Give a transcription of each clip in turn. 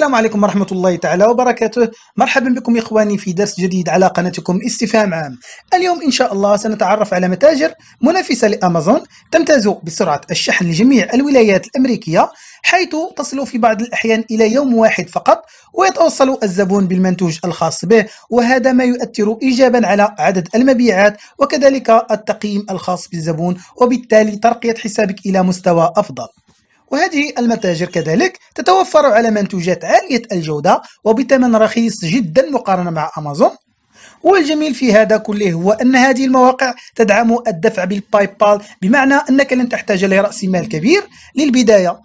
السلام عليكم ورحمة الله تعالى وبركاته مرحبا بكم إخواني في درس جديد على قناتكم استفهام عام اليوم إن شاء الله سنتعرف على متاجر منافسة لأمازون تمتاز بسرعة الشحن لجميع الولايات الأمريكية حيث تصل في بعض الأحيان إلى يوم واحد فقط ويتوصل الزبون بالمنتوج الخاص به وهذا ما يؤثر إيجابا على عدد المبيعات وكذلك التقييم الخاص بالزبون وبالتالي ترقية حسابك إلى مستوى أفضل وهذه المتاجر كذلك تتوفر على منتوجات عالية الجودة وبثمن رخيص جدا مقارنة مع أمازون والجميل في هذا كله هو أن هذه المواقع تدعم الدفع بالباي بال بمعنى أنك لن تحتاج لرأس مال كبير للبداية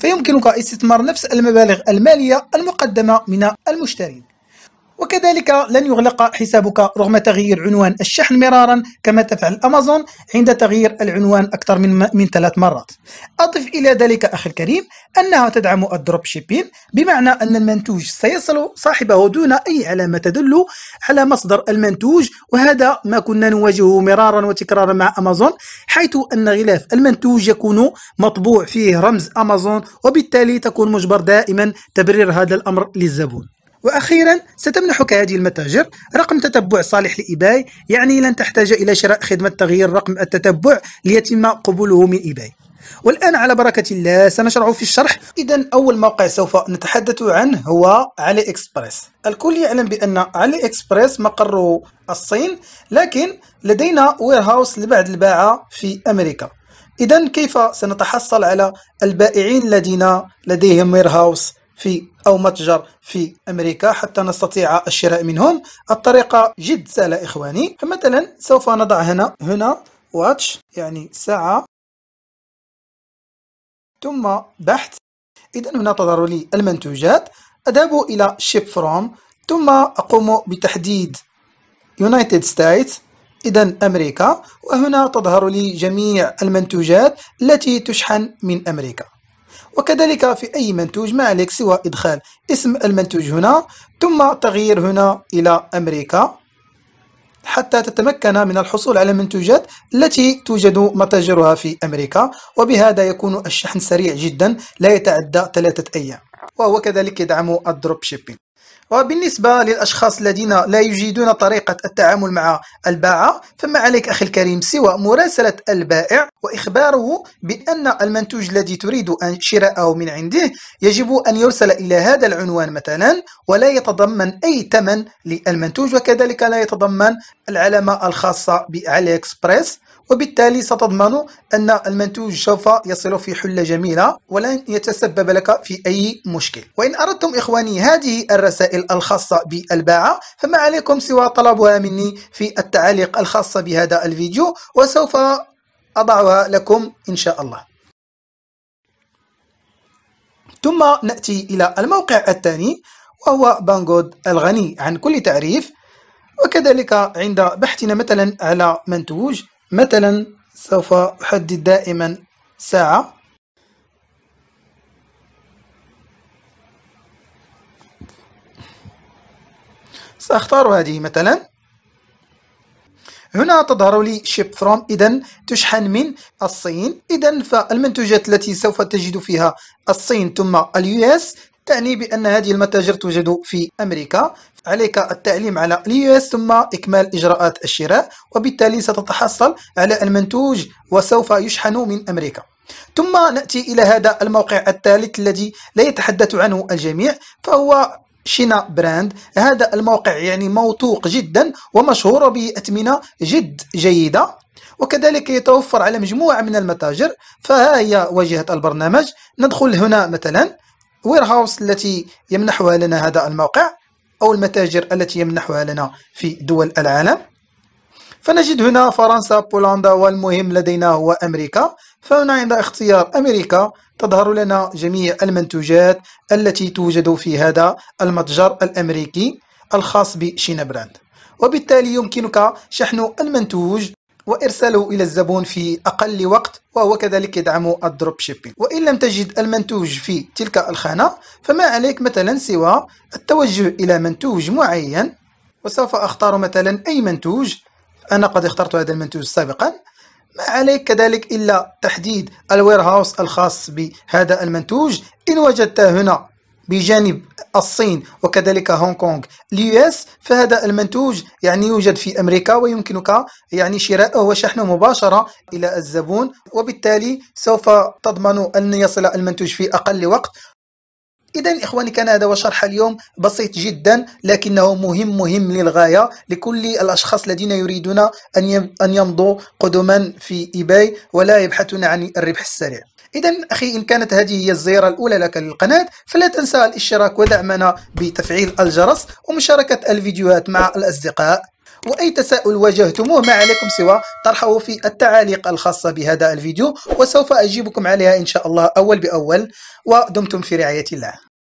فيمكنك استثمار نفس المبالغ المالية المقدمة من المشترين وكذلك لن يغلق حسابك رغم تغيير عنوان الشحن مرارا كما تفعل أمازون عند تغيير العنوان أكثر من من ثلاث مرات أضف إلى ذلك أخي الكريم أنها تدعم الدروب شيبين بمعنى أن المنتوج سيصل صاحبه دون أي علامة تدل على مصدر المنتوج وهذا ما كنا نواجهه مرارا وتكرارا مع أمازون حيث أن غلاف المنتوج يكون مطبوع فيه رمز أمازون وبالتالي تكون مجبر دائما تبرير هذا الأمر للزبون وأخيرا ستمنحك هذه المتاجر رقم تتبع صالح لإيباي يعني لن تحتاج إلى شراء خدمة تغيير رقم التتبع ليتم قبوله من إيباي والآن على بركة الله سنشرع في الشرح إذا أول موقع سوف نتحدث عنه هو علي إكسبريس الكل يعلم بأن علي إكسبريس مقره الصين لكن لدينا ويرهاوس لبعض الباعة في أمريكا إذا كيف سنتحصل على البائعين الذين لديهم ويرهاوس في أو متجر في أمريكا حتى نستطيع الشراء منهم الطريقة جد سهلة إخواني فمثلا سوف نضع هنا هنا واتش يعني ساعة ثم بحث إذا هنا تظهر لي المنتوجات أذهب إلى شيب فروم ثم أقوم بتحديد يونايتد ستيتس إذا أمريكا وهنا تظهر لي جميع المنتوجات التي تشحن من أمريكا وكذلك في أي منتوج ما عليك سوى إدخال اسم المنتوج هنا ثم تغيير هنا إلى أمريكا حتى تتمكن من الحصول على منتوجات التي توجد متاجرها في أمريكا وبهذا يكون الشحن سريع جدا لا يتعدى ثلاثة أيام وهو كذلك يدعم الدروب شيبينغ وبالنسبة للأشخاص الذين لا يجيدون طريقة التعامل مع الباعة فما عليك أخي الكريم سوى مراسلة البائع وإخباره بأن المنتوج الذي تريد أن شراءه من عنده يجب أن يرسل إلى هذا العنوان مثلا ولا يتضمن أي ثمن للمنتوج وكذلك لا يتضمن العلامة الخاصة بعلي إكسبريس وبالتالي ستضمن أن المنتوج سوف يصل في حلة جميلة ولن يتسبب لك في أي مشكل وإن أردتم إخواني هذه الرسائل الخاصة بالباعة فما عليكم سوى طلبها مني في التعاليق الخاصة بهذا الفيديو وسوف أضعها لكم إن شاء الله ثم نأتي إلى الموقع الثاني وهو بانجود الغني عن كل تعريف وكذلك عند بحثنا مثلا على منتوج مثلا سوف أحدد دائما ساعة سأختار هذه مثلا هنا تظهر لي ship from إذا تشحن من الصين إذا فالمنتوجات التي سوف تجد فيها الصين ثم اليو اس تعني بأن هذه المتاجر توجد في أمريكا عليك التعليم على اليوس ثم إكمال إجراءات الشراء وبالتالي ستتحصل على المنتوج وسوف يشحن من أمريكا ثم نأتي إلى هذا الموقع الثالث الذي لا يتحدث عنه الجميع فهو شينا براند هذا الموقع يعني موثوق جدا ومشهور بأثمنة جد جيدة وكذلك يتوفر على مجموعة من المتاجر فها هي واجهة البرنامج ندخل هنا مثلا وير هاوس التي يمنحها لنا هذا الموقع أو المتاجر التي يمنحها لنا في دول العالم فنجد هنا فرنسا بولندا والمهم لدينا هو أمريكا فهنا عند اختيار أمريكا تظهر لنا جميع المنتوجات التي توجد في هذا المتجر الأمريكي الخاص بشينا براند وبالتالي يمكنك شحن المنتوج وإرساله إلى الزبون في أقل وقت وهو كذلك يدعم الدروب شيبينغ وإن لم تجد المنتوج في تلك الخانة فما عليك مثلا سوى التوجه إلى منتوج معين وسوف أختار مثلا أي منتوج أنا قد اخترت هذا المنتوج سابقا ما عليك كذلك إلا تحديد الوير هاوس الخاص بهذا المنتوج إن وجدته هنا بجانب الصين وكذلك هونغ كونغ اليو اس فهذا المنتوج يعني يوجد في أمريكا ويمكنك يعني شراءه وشحنه مباشرة إلى الزبون وبالتالي سوف تضمن أن يصل المنتوج في أقل وقت إذا إخواني كان هذا هو شرح اليوم بسيط جدا لكنه مهم مهم للغاية لكل الأشخاص الذين يريدون أن يمضوا قدما في إيباي ولا يبحثون عن الربح السريع إذا أخي إن كانت هذه هي الزيارة الأولى لك للقناة فلا تنسى الاشتراك ودعمنا بتفعيل الجرس ومشاركة الفيديوهات مع الأصدقاء وأي تساؤل واجهتموه ما عليكم سوى طرحه في التعاليق الخاصة بهذا الفيديو وسوف أجيبكم عليها إن شاء الله أول بأول ودمتم في رعاية الله